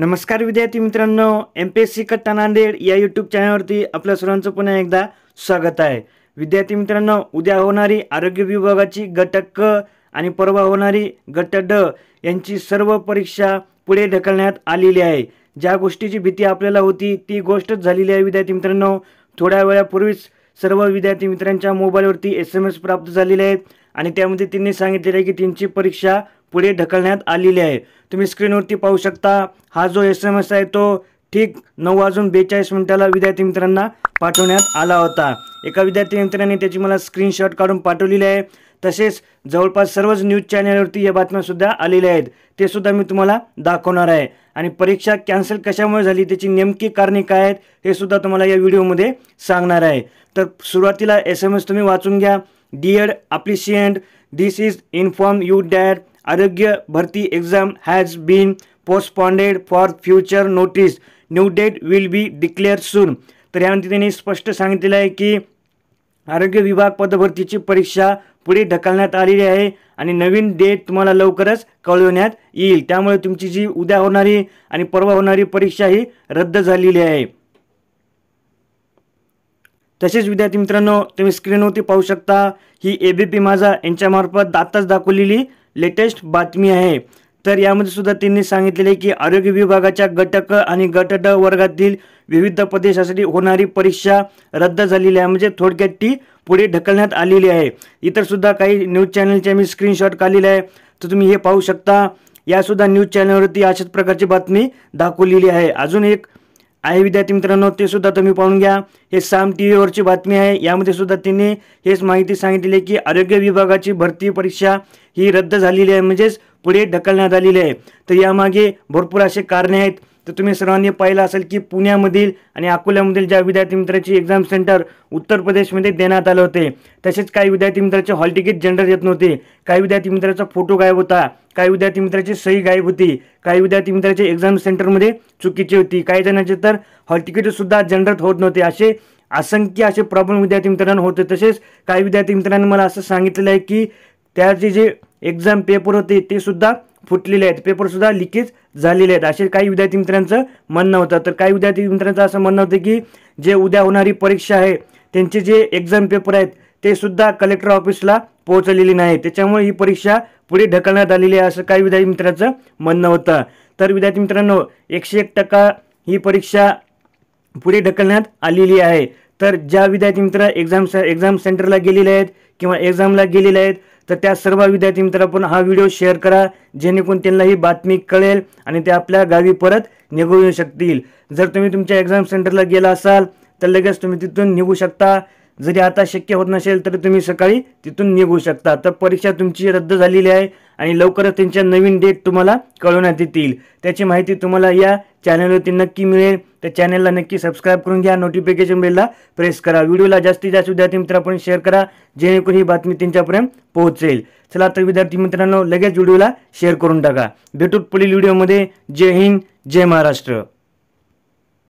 नमस्कार विद्यार्थी मित्रांनो एम पी एस सी कट्टा नांदेड या यूट्यूब चॅनलवरती आपल्या सर्वांचं पुन्हा एकदा स्वागत आहे विद्यार्थी मित्रांनो उद्या होणारी आरोग्य विभागाची गट क आणि परवा होणारी गट ड यांची सर्व परीक्षा पुढे ढकलण्यात आलेली आहे ज्या गोष्टीची भीती आपल्याला होती ती गोष्टच झालेली आहे विद्यार्थी मित्रांनो थोड्या वेळापूर्वीच सर्व विद्यार्थी मित्रांच्या मोबाईलवरती एस एम एस प्राप्त झालेले आहेत आणि त्यामध्ये त्यांनी सांगितलेलं आहे की त्यांची परीक्षा पुढे ढकलण्यात आलेली आहे तुम्ही स्क्रीनवरती पाहू शकता हा जो एस एम एस आहे तो ठीक नऊ वाजून बेचाळीस मिनिटाला विद्यार्थी मित्रांना पाठवण्यात आला होता एका विद्यार्थी मित्राने त्याची मला स्क्रीनशॉट काढून पाठवलेली आहे तसेच जवळपास सर्वच न्यूज चॅनलवरती या बातम्यासुद्धा आलेल्या आहेत ते सुद्धा मी तुम्हाला दाखवणार आहे आणि परीक्षा कॅन्सल कशामुळे झाली त्याची नेमकी कारणे काय आहेत हे सुद्धा तुम्हाला या व्हिडिओमध्ये सांगणार आहे तर सुरुवातीला एस एम एस तुम्ही वाचून घ्या dear applicant this is inform you that Arogya Bharti exam has been postponed for future notice new date will be declare soon तर यानंतर त्यांनी स्पष्ट सांगितलेलं आहे की आरोग्य विभाग पदभरतीची परीक्षा पुढे ढकलण्यात आलेली आहे आणि नवीन डेट तुम्हाला लवकरच कळवण्यात येईल त्यामुळे तुमची जी उद्या होणारी आणि परवा होणारी परीक्षा ही रद्द झालेली आहे तसेच विद्यार्थी मित्रांनो तुम्ही स्क्रीनवरती पाहू शकता ही ए बी पी माझा यांच्यामार्फत आत्ताच दाखवलेली लेटेस्ट बातमी आहे तर यामध्ये सुद्धा त्यांनी सांगितलेले की आरोग्य विभागाच्या गटक आणि गट ड वर्गातील विविध प्रदेशासाठी होणारी परीक्षा रद्द झालेली आहे म्हणजे थोडक्यात ती पुढे ढकलण्यात आलेली आहे इतर सुद्धा काही न्यूज चॅनलचे मी स्क्रीनशॉट काढलेले आहे तर तुम्ही हे पाहू शकता यासुद्धा न्यूज चॅनलवरती अशाच प्रकारची बातमी दाखवलेली आहे अजून एक आहे विद्यार्थी मित्रांनो ते सुद्धा तुम्ही पाहून घ्या हे साम टी व्हीवरची बातमी आहे यामध्ये सुद्धा त्यांनी हेच माहिती सांगितलेली की आरोग्य विभागाची भरती परीक्षा ही रद्द झालेली आहे म्हणजेच पुढे ढकलण्यात आलेली आहे तर यामागे भरपूर असे कारणे आहेत तर तुम्ही सर्वांनी पाहिलं असेल की पुण्यामधील आणि अकोल्यामधील ज्या विद्यार्थी मित्राची एक्झाम सेंटर उत्तर प्रदेशमध्ये देण्यात आले होते तसेच काही विद्यार्थी मित्राचे हॉल तिकीट जनरेट येत नव्हते काही विद्यार्थी मित्राचा फोटो गायब होता काही विद्यार्थी मित्राची सही गायब होती काही विद्यार्थी मित्राचे एक्झाम सेंटरमध्ये चुकीची होती काही जणांचे तर हॉल तिकीटसुद्धा जनरेट होत नव्हते असे असंख्य असे प्रॉब्लेम विद्यार्थी मित्रांना होते तसेच काही विद्यार्थी मित्रांनी मला असं सांगितलेलं आहे की त्याचे जे एक्झाम पेपर होते ते सुद्धा फुटलेले आहेत पेपरसुद्धा लिकेज झालेले आहेत असे काही विद्यार्थी मित्रांचं म्हणणं होतं तर काही विद्यार्थी मित्रांचं असं म्हणणं होतं की जे उद्या होणारी परीक्षा आहे त्यांचे जे एक्झाम पेपर आहेत ते सुद्धा कलेक्टर ऑफिसला पोहोचलेली नाही त्याच्यामुळे ही परीक्षा पुढे ढकलण्यात आलेली आहे असं काही विद्यार्थी मित्रांचं म्हणणं होतं तर विद्यार्थी मित्रांनो एकशे एक टक्का ही परीक्षा पुढे ढकलण्यात आलेली आहे तर ज्या विद्यार्थी मित्र एक्झाम एक्झाम सेंटरला गेलेले आहेत किंवा एक्झामला गेलेले आहेत तर त्या सर्व विद्यार्थी मित्रांनो आपण हा व्हिडिओ शेअर करा जेणेकरून त्यांना ही बातमी कळेल आणि ते आपल्या गावी परत निघू शकतील जर तुम्ही तुमच्या एक्झाम सेंटरला गेला असाल तर लगेच तुम्ही तिथून निघू शकता जरी आता शक्य होत नसेल तरी तुम्ही सकाळी तिथून निघू शकता तर परीक्षा तुमची रद्द झालेली आहे आणि लवकरच त्यांच्या नवीन डेट तुम्हाला कळवण्यात येतील त्याची माहिती तुम्हाला या चॅनलवरती नक्की मिळेल तर चॅनलला नक्की सबस्क्राईब करून घ्या नोटिफिकेशन बेलला प्रेस करा व्हिडिओला जास्तीत जास्त विद्यार्थी मित्रांपर्यंत शेअर करा जेणेकरून ही बातमी त्यांच्यापर्यंत पोहोचेल चला तर विद्यार्थी मित्रांनो लगेच व्हिडिओला शेअर करून टाका भेटूत पुढील व्हिडिओमध्ये जय हिंद जय महाराष्ट्र